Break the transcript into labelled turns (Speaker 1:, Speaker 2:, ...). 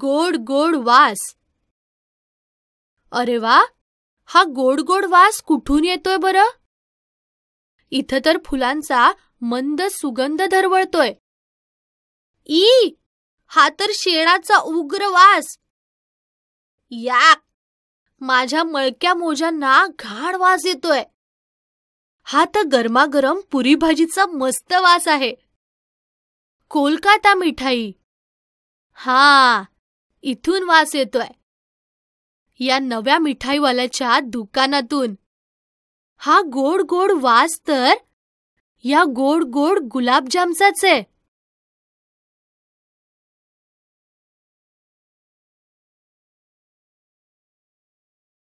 Speaker 1: गोड गोड वास अरे वा हा गोड गोड वास कुठून येतोय बरं इथं तर फुलांचा मंद सुगंध धरवळतोय ई हा तर शेणाचा उग्र वास या माझ्या मळक्या मोजांना घाण वास येतोय हा तर गरमागरम पुरी भाजीचा मस्त वास आहे कोलकाता मिठाई हा इथून वास येतोय या नव्या मिठाईवाल्याच्या दुकानातून हा गोड गोड वास तर या गोड गोड गुलाबजामचाच
Speaker 2: आहे